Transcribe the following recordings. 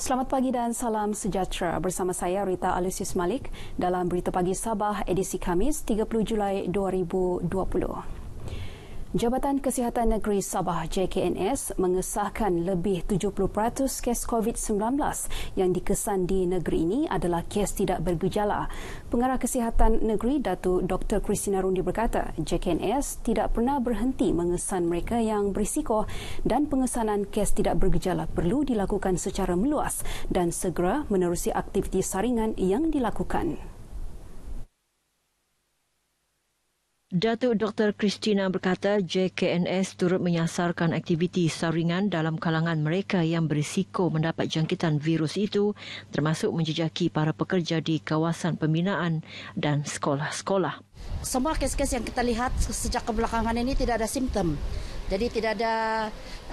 Selamat pagi dan salam sejahtera bersama saya Rita Alusius Malik dalam Berita Pagi Sabah edisi Kamis 30 Julai 2020. Jabatan Kesihatan Negeri Sabah JKNS mengesahkan lebih 70% kes COVID-19 yang dikesan di negeri ini adalah kes tidak bergejala. Pengarah Kesihatan Negeri Datuk Dr. Christina Rundi berkata, JKNS tidak pernah berhenti mengesan mereka yang berisiko dan pengesanan kes tidak bergejala perlu dilakukan secara meluas dan segera menerusi aktiviti saringan yang dilakukan. Datuk Dr. Christina berkata JKNS turut menyasarkan aktiviti saringan dalam kalangan mereka yang berisiko mendapat jangkitan virus itu termasuk menjejaki para pekerja di kawasan pembinaan dan sekolah-sekolah. Semua kes-kes yang kita lihat sejak kebelakangan ini tidak ada simptom. Jadi tidak ada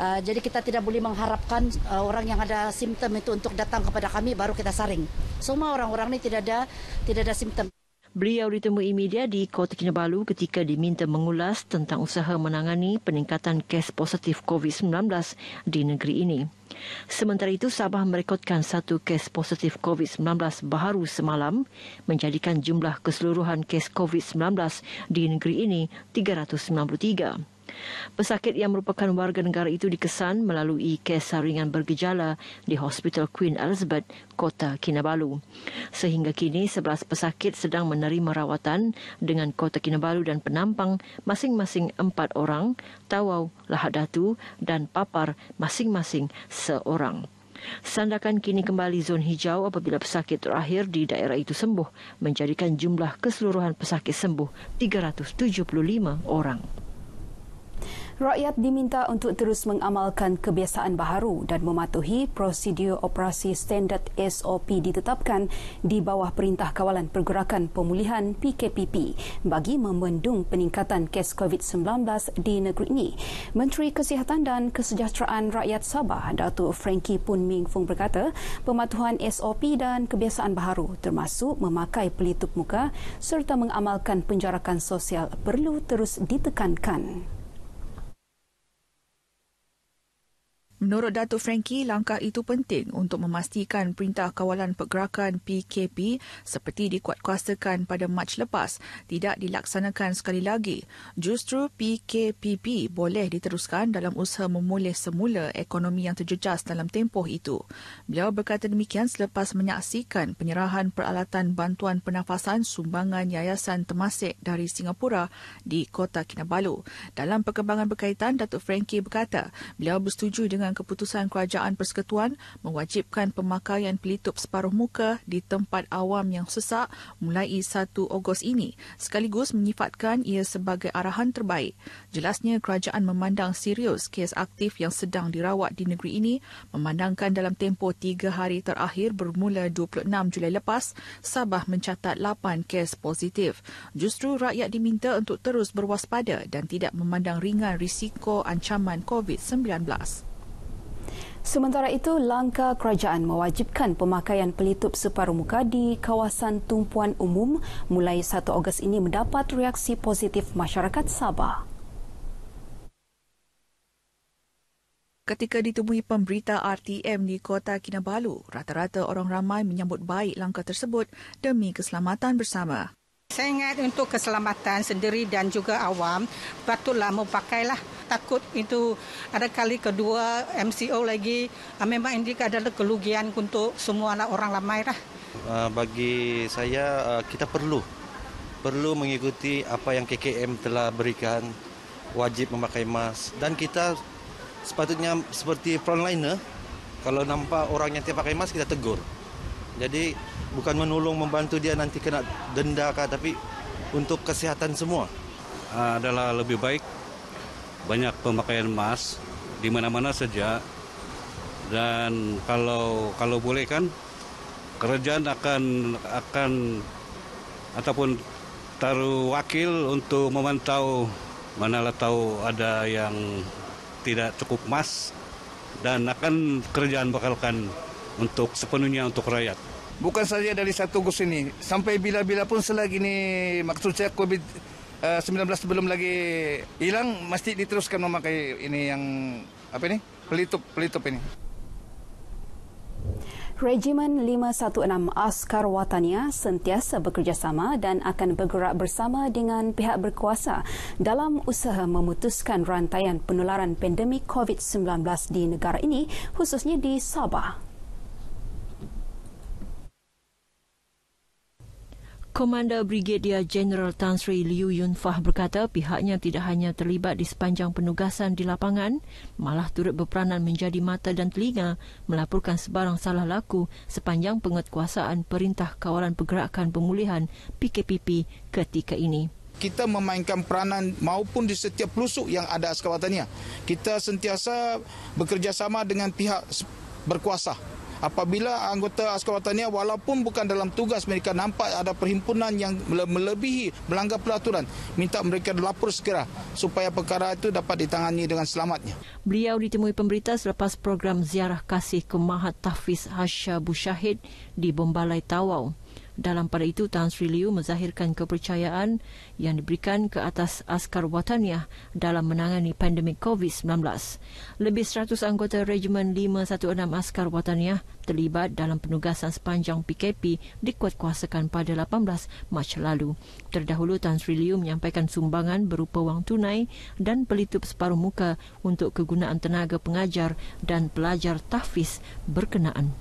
uh, jadi kita tidak boleh mengharapkan uh, orang yang ada simptom itu untuk datang kepada kami baru kita saring. Semua orang-orang ini tidak ada tidak ada simptom. Beliau ditemui media di Kota Kinabalu ketika diminta mengulas tentang usaha menangani peningkatan kes positif COVID-19 di negeri ini. Sementara itu, Sabah merekodkan satu kes positif COVID-19 baru semalam, menjadikan jumlah keseluruhan kes COVID-19 di negeri ini 393. Pesakit yang merupakan warga negara itu dikesan melalui kes saringan bergejala di Hospital Queen Elizabeth, Kota Kinabalu. Sehingga kini, 11 pesakit sedang menerima rawatan dengan Kota Kinabalu dan penampang masing-masing 4 orang, Tawau, Lahad Datu dan Papar masing-masing seorang. Sandakan kini kembali zon hijau apabila pesakit terakhir di daerah itu sembuh, menjadikan jumlah keseluruhan pesakit sembuh 375 orang. Rakyat diminta untuk terus mengamalkan kebiasaan baharu dan mematuhi prosedur operasi standard SOP ditetapkan di bawah Perintah Kawalan Pergerakan Pemulihan PKPP bagi membendung peningkatan kes COVID-19 di negeri ini. Menteri Kesihatan dan Kesejahteraan Rakyat Sabah, Datuk Frankie Poon Ming Fung berkata, pematuhan SOP dan kebiasaan baharu termasuk memakai pelitup muka serta mengamalkan penjarakan sosial perlu terus ditekankan. Menurut Datuk Frankie, langkah itu penting untuk memastikan Perintah Kawalan Pergerakan PKP seperti dikuatkuasakan pada Mac lepas tidak dilaksanakan sekali lagi. Justru PKPP boleh diteruskan dalam usaha memulih semula ekonomi yang terjejas dalam tempoh itu. Beliau berkata demikian selepas menyaksikan penyerahan peralatan bantuan pernafasan sumbangan Yayasan Temasek dari Singapura di Kota Kinabalu. Dalam perkembangan berkaitan, Datuk Frankie berkata beliau bersetuju dengan dengan keputusan kerajaan persekutuan mewajibkan pemakaian pelitup separuh muka di tempat awam yang sesak mulai 1 Ogos ini sekaligus menyifatkan ia sebagai arahan terbaik. Jelasnya kerajaan memandang serius kes aktif yang sedang dirawat di negeri ini memandangkan dalam tempoh tiga hari terakhir bermula 26 Julai lepas Sabah mencatat lapan kes positif. Justru rakyat diminta untuk terus berwaspada dan tidak memandang ringan risiko ancaman COVID-19. 19. Sementara itu, langkah kerajaan mewajibkan pemakaian pelitup separuh muka di kawasan tumpuan umum mulai 1 Ogos ini mendapat reaksi positif masyarakat Sabah. Ketika ditemui pemberita RTM di Kota Kinabalu, rata-rata orang ramai menyambut baik langkah tersebut demi keselamatan bersama. Saya ingat untuk keselamatan sendiri dan juga awam, patutlah memakailah takut itu ada kali kedua MCO lagi ah, memang ini adalah kelugian untuk semua orang lamai lah. Ah, bagi saya ah, kita perlu perlu mengikuti apa yang KKM telah berikan wajib memakai mask dan kita sepatutnya seperti frontliner kalau nampak orang yang tidak pakai mask kita tegur. Jadi bukan menolong membantu dia nanti kena denda kah tapi untuk kesihatan semua adalah lebih baik banyak pemakaian mask di mana-mana saja dan kalau kalau boleh kan kerajaan akan akan ataupun taruh wakil untuk memantau manalah tahu ada yang tidak cukup mas dan akan kerajaan bakalkan untuk sepenuhnya untuk rakyat. Bukan saja dari satu gus ini, sampai bila-bila pun selagi ini maksud saya COVID 19 eh, sebelum lagi hilang mesti diteruskan memakai ini yang apa ini pelitup pelitup ini. Regimen 516 Askar Watania sentiasa bekerjasama dan akan bergerak bersama dengan pihak berkuasa dalam usaha memutuskan rantaian penularan pandemik COVID-19 di negara ini khususnya di Sabah. Komander Brigadier General Tan Sri Liu Yun Fah berkata pihaknya tidak hanya terlibat di sepanjang penugasan di lapangan, malah turut berperanan menjadi mata dan telinga melaporkan sebarang salah laku sepanjang pengetkuasaan Perintah Kawalan Pergerakan Pemulihan PKPP ketika ini. Kita memainkan peranan maupun di setiap pelusuk yang ada askar Kita sentiasa bekerjasama dengan pihak berkuasa apabila anggota askar watania walaupun bukan dalam tugas mereka nampak ada perhimpunan yang melebihi melanggar peraturan minta mereka lapor segera supaya perkara itu dapat ditangani dengan selamatnya beliau ditemui pemberita selepas program ziarah kasih ke Mahat Tahfiz Hasha Bushahid di Bombalai Tawau dalam pada itu, Tan Sri Liu menzahirkan kepercayaan yang diberikan ke atas askar wataniah dalam menangani pandemik COVID-19. Lebih 100 anggota Regimen 516 Askar Wataniah terlibat dalam penugasan sepanjang PKP dikuatkuasakan pada 18 Mac lalu. Terdahulu, Tan Sri Liu menyampaikan sumbangan berupa wang tunai dan pelitup separuh muka untuk kegunaan tenaga pengajar dan pelajar tahfiz berkenaan.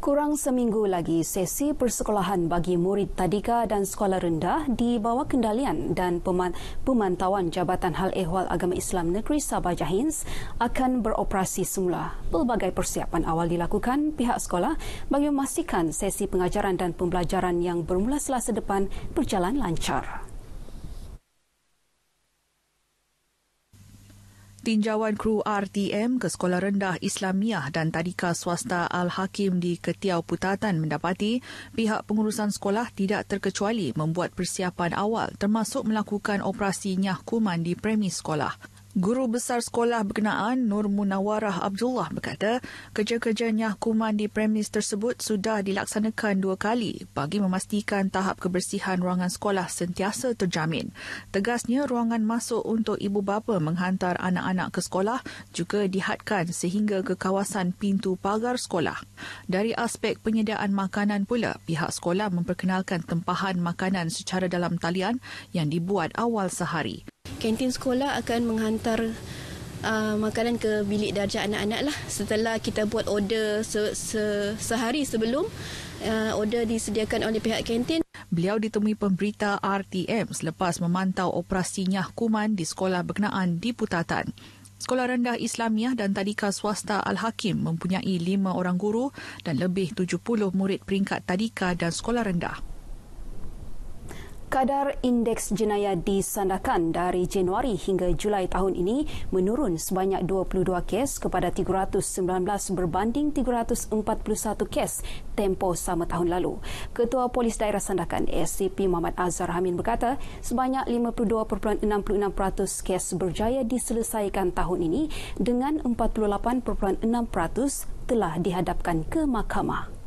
Kurang seminggu lagi, sesi persekolahan bagi murid tadika dan sekolah rendah di bawah kendalian dan pemantauan Jabatan Hal Ehwal Agama Islam Negeri Sabah Jahins akan beroperasi semula. Pelbagai persiapan awal dilakukan pihak sekolah bagi memastikan sesi pengajaran dan pembelajaran yang bermula selasa depan berjalan lancar. Tinjauan kru RTM ke Sekolah Rendah Islamiah dan Tadika Swasta Al-Hakim di Ketiau Putatan mendapati pihak pengurusan sekolah tidak terkecuali membuat persiapan awal termasuk melakukan operasi nyah kuman di premis sekolah. Guru Besar Sekolah Berkenaan Nur Munawarah Abdullah berkata, kerja-kerja nyahkuman di premis tersebut sudah dilaksanakan dua kali bagi memastikan tahap kebersihan ruangan sekolah sentiasa terjamin. Tegasnya, ruangan masuk untuk ibu bapa menghantar anak-anak ke sekolah juga dihadkan sehingga ke kawasan pintu pagar sekolah. Dari aspek penyediaan makanan pula, pihak sekolah memperkenalkan tempahan makanan secara dalam talian yang dibuat awal sehari kantin sekolah akan menghantar uh, makanan ke bilik darjah anak-anak lah. Setelah kita buat order se- se- sehari sebelum uh, order disediakan oleh pihak kantin. Beliau ditemui pemberita RTM selepas memantau operasi Nyah Kuman di sekolah berkenaan di Putatan. Sekolah Rendah Islamiah dan Tadika Swasta Al-Hakim mempunyai lima orang guru dan lebih 70 murid peringkat Tadika dan Sekolah Rendah. Kadar indeks jenayah disandakan dari Januari hingga Julai tahun ini menurun sebanyak 22 kes kepada 319 berbanding 341 kes tempoh sama tahun lalu. Ketua Polis Daerah Sandakan SCP Muhammad Azhar Hamin berkata sebanyak 52.66% kes berjaya diselesaikan tahun ini dengan 48.6% telah dihadapkan ke mahkamah.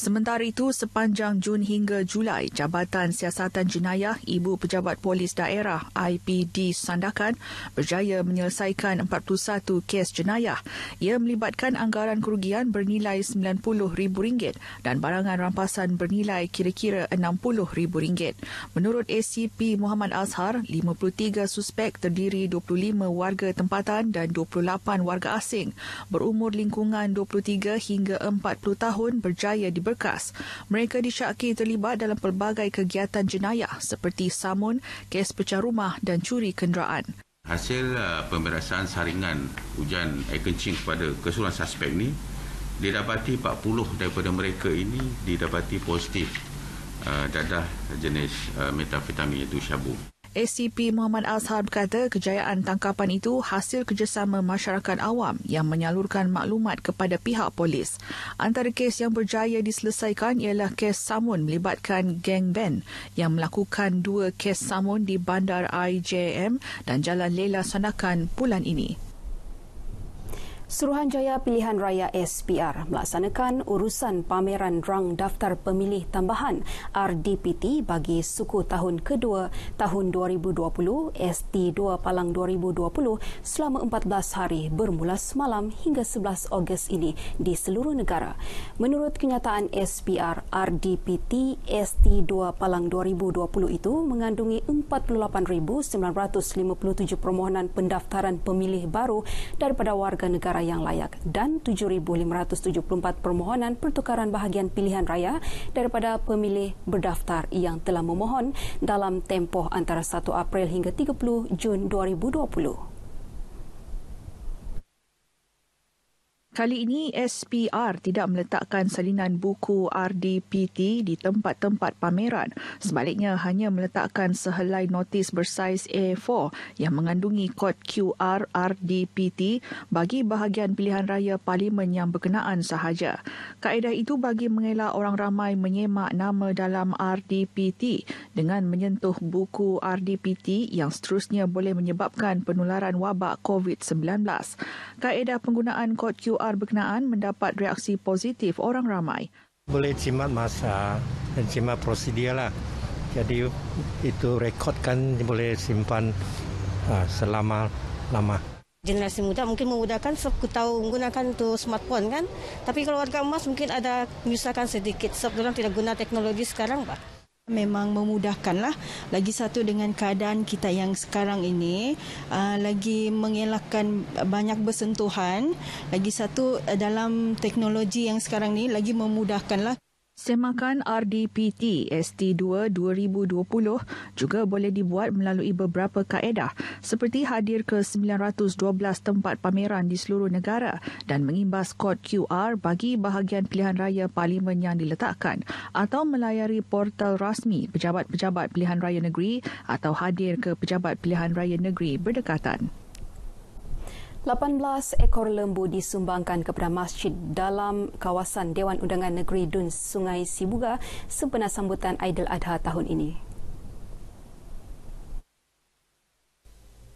Sementara itu, sepanjang Jun hingga Julai, Jabatan Siasatan Jenayah Ibu Pejabat Polis Daerah IPD Sandakan berjaya menyelesaikan 41 kes jenayah. Ia melibatkan anggaran kerugian bernilai RM90,000 dan barangan rampasan bernilai kira-kira RM60,000. Menurut ACP Muhammad Azhar, 53 suspek terdiri 25 warga tempatan dan 28 warga asing berumur lingkungan 23 hingga 40 tahun berjaya diberi berkas. Mereka disyaki terlibat dalam pelbagai kegiatan jenayah seperti samun, kes pecah rumah dan curi kenderaan. Hasil uh, pemeriksaan saringan hujan air kencing kepada keseluruhan suspek ini, didapati 40 daripada mereka ini didapati positif uh, dadah jenis uh, metafetamin iaitu syabu. SCP Muhammad Azhar berkata kejayaan tangkapan itu hasil kerjasama masyarakat awam yang menyalurkan maklumat kepada pihak polis. Antara kes yang berjaya diselesaikan ialah kes samun melibatkan geng Ben yang melakukan dua kes samun di bandar IJM dan Jalan Lela Sanakan bulan ini. Suruhanjaya Pilihan Raya SPR melaksanakan urusan pameran rang daftar pemilih tambahan RDPT bagi suku tahun kedua tahun 2020 ST2 Palang 2020 selama 14 hari bermula semalam hingga 11 Ogos ini di seluruh negara. Menurut kenyataan SPR, RDPT ST2 Palang 2020 itu mengandungi 48,957 permohonan pendaftaran pemilih baru daripada warga negara suara yang layak dan 7574 permohonan pertukaran bahagian pilihan raya daripada pemilih berdaftar yang telah memohon dalam tempoh antara 1 April hingga 30 Jun 2020. kali ini SPR tidak meletakkan salinan buku RDPT di tempat-tempat pameran. Sebaliknya, hanya meletakkan sehelai notis bersaiz A4 yang mengandungi kod QR RDPT bagi bahagian pilihan raya parlimen yang berkenaan sahaja. Kaedah itu bagi mengelak orang ramai menyemak nama dalam RDPT dengan menyentuh buku RDPT yang seterusnya boleh menyebabkan penularan wabak COVID-19. Kaedah penggunaan kod QR luar berkenaan mendapat reaksi positif orang ramai. Boleh cimat masa dan cimat prosedur lah. Jadi itu rekod kan boleh simpan uh, selama lama. Generasi muda mungkin memudahkan sebab kita tahu menggunakan tu smartphone kan. Tapi kalau warga emas mungkin ada menyusahkan sedikit sebab orang tidak guna teknologi sekarang. Bah memang memudahkan lah. Lagi satu dengan keadaan kita yang sekarang ini, uh, lagi mengelakkan banyak bersentuhan. Lagi satu uh, dalam teknologi yang sekarang ini, lagi memudahkan lah. Semakan RDPT ST2 2020 juga boleh dibuat melalui beberapa kaedah seperti hadir ke 912 tempat pameran di seluruh negara dan mengimbas kod QR bagi bahagian pilihan raya parlimen yang diletakkan atau melayari portal rasmi pejabat-pejabat pilihan raya negeri atau hadir ke pejabat pilihan raya negeri berdekatan. 18 ekor lembu disumbangkan kepada masjid dalam kawasan Dewan Undangan Negeri Dun Sungai Sibuga sempena sambutan Adha tahun ini.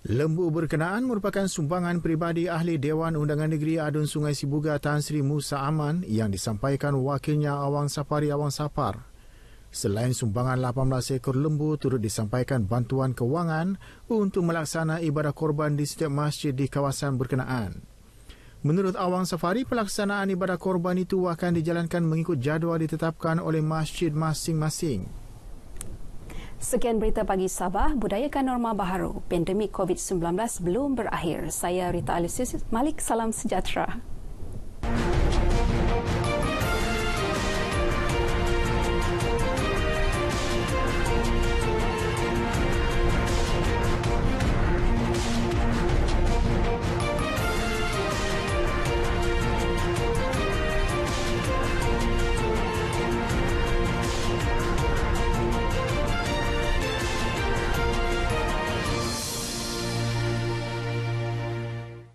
Lembu berkenaan merupakan sumbangan peribadi ahli Dewan Undangan Negeri Adun Sungai Sibuga Tan Sri Musa Aman yang disampaikan wakilnya Awang Sapari Awang Sapar Selain sumbangan 18 ekor lembu turut disampaikan bantuan kewangan untuk melaksana ibadah korban di setiap masjid di kawasan berkenaan. Menurut Awang Safari, pelaksanaan ibadah korban itu akan dijalankan mengikut jadual ditetapkan oleh masjid masing-masing. Sekian berita pagi Sabah, budayakan norma baharu. Pandemik COVID-19 belum berakhir. Saya Rita Alisis Malik, salam sejahtera.